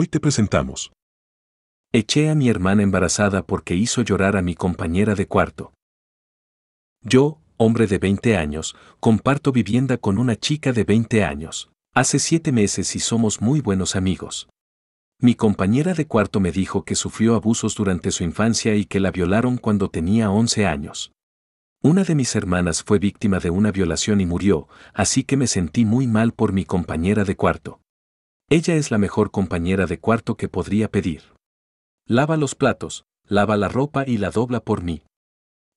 Hoy te presentamos. Eché a mi hermana embarazada porque hizo llorar a mi compañera de cuarto. Yo, hombre de 20 años, comparto vivienda con una chica de 20 años. Hace siete meses y somos muy buenos amigos. Mi compañera de cuarto me dijo que sufrió abusos durante su infancia y que la violaron cuando tenía 11 años. Una de mis hermanas fue víctima de una violación y murió, así que me sentí muy mal por mi compañera de cuarto. Ella es la mejor compañera de cuarto que podría pedir. Lava los platos, lava la ropa y la dobla por mí.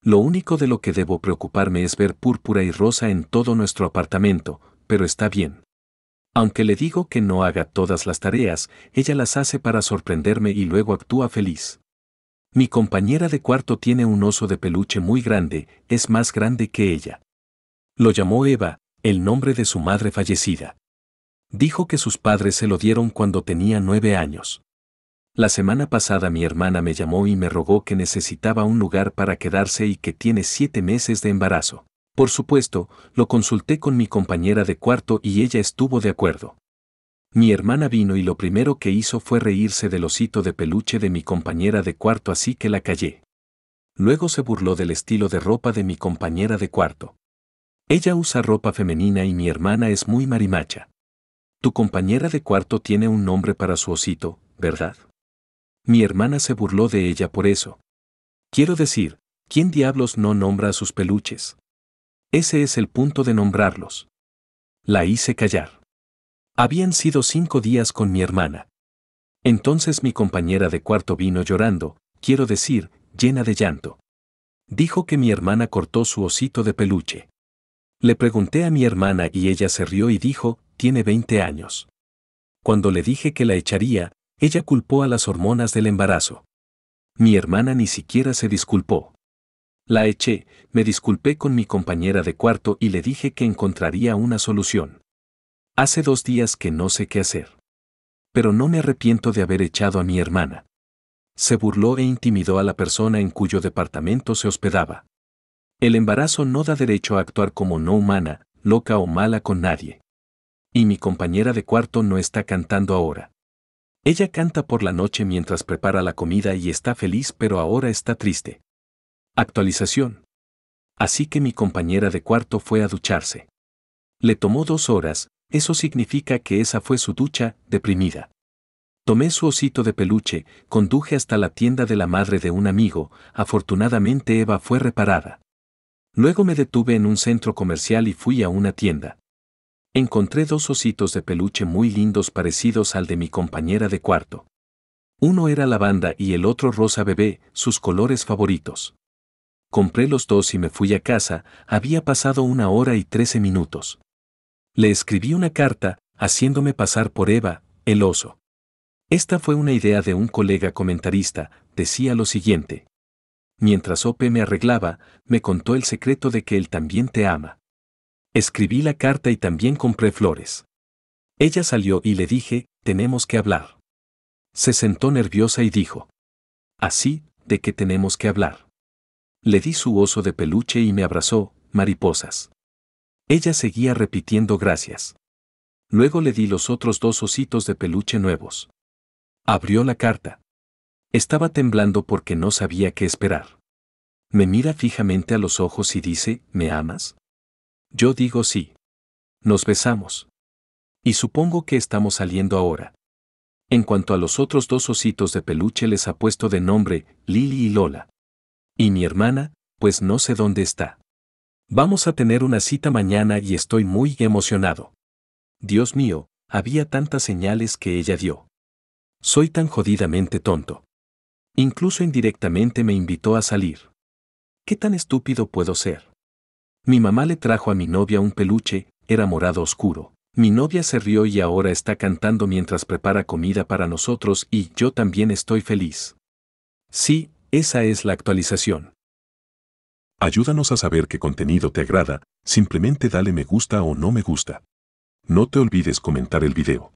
Lo único de lo que debo preocuparme es ver púrpura y rosa en todo nuestro apartamento, pero está bien. Aunque le digo que no haga todas las tareas, ella las hace para sorprenderme y luego actúa feliz. Mi compañera de cuarto tiene un oso de peluche muy grande, es más grande que ella. Lo llamó Eva, el nombre de su madre fallecida. Dijo que sus padres se lo dieron cuando tenía nueve años. La semana pasada mi hermana me llamó y me rogó que necesitaba un lugar para quedarse y que tiene siete meses de embarazo. Por supuesto, lo consulté con mi compañera de cuarto y ella estuvo de acuerdo. Mi hermana vino y lo primero que hizo fue reírse del osito de peluche de mi compañera de cuarto así que la callé. Luego se burló del estilo de ropa de mi compañera de cuarto. Ella usa ropa femenina y mi hermana es muy marimacha. Tu compañera de cuarto tiene un nombre para su osito, ¿verdad? Mi hermana se burló de ella por eso. Quiero decir, ¿quién diablos no nombra a sus peluches? Ese es el punto de nombrarlos. La hice callar. Habían sido cinco días con mi hermana. Entonces mi compañera de cuarto vino llorando, quiero decir, llena de llanto. Dijo que mi hermana cortó su osito de peluche. Le pregunté a mi hermana y ella se rió y dijo, tiene 20 años. Cuando le dije que la echaría, ella culpó a las hormonas del embarazo. Mi hermana ni siquiera se disculpó. La eché, me disculpé con mi compañera de cuarto y le dije que encontraría una solución. Hace dos días que no sé qué hacer. Pero no me arrepiento de haber echado a mi hermana. Se burló e intimidó a la persona en cuyo departamento se hospedaba. El embarazo no da derecho a actuar como no humana, loca o mala con nadie. Y mi compañera de cuarto no está cantando ahora. Ella canta por la noche mientras prepara la comida y está feliz pero ahora está triste. Actualización. Así que mi compañera de cuarto fue a ducharse. Le tomó dos horas, eso significa que esa fue su ducha, deprimida. Tomé su osito de peluche, conduje hasta la tienda de la madre de un amigo, afortunadamente Eva fue reparada. Luego me detuve en un centro comercial y fui a una tienda. Encontré dos ositos de peluche muy lindos parecidos al de mi compañera de cuarto. Uno era lavanda y el otro rosa bebé, sus colores favoritos. Compré los dos y me fui a casa, había pasado una hora y trece minutos. Le escribí una carta, haciéndome pasar por Eva, el oso. Esta fue una idea de un colega comentarista, decía lo siguiente. Mientras Ope me arreglaba, me contó el secreto de que él también te ama. Escribí la carta y también compré flores. Ella salió y le dije, tenemos que hablar. Se sentó nerviosa y dijo, así, de qué tenemos que hablar. Le di su oso de peluche y me abrazó, mariposas. Ella seguía repitiendo gracias. Luego le di los otros dos ositos de peluche nuevos. Abrió la carta. Estaba temblando porque no sabía qué esperar. Me mira fijamente a los ojos y dice, ¿me amas? Yo digo sí. Nos besamos. Y supongo que estamos saliendo ahora. En cuanto a los otros dos ositos de peluche les ha puesto de nombre Lili y Lola. Y mi hermana, pues no sé dónde está. Vamos a tener una cita mañana y estoy muy emocionado. Dios mío, había tantas señales que ella dio. Soy tan jodidamente tonto. Incluso indirectamente me invitó a salir. ¿Qué tan estúpido puedo ser? Mi mamá le trajo a mi novia un peluche, era morado oscuro. Mi novia se rió y ahora está cantando mientras prepara comida para nosotros y yo también estoy feliz. Sí, esa es la actualización. Ayúdanos a saber qué contenido te agrada, simplemente dale me gusta o no me gusta. No te olvides comentar el video.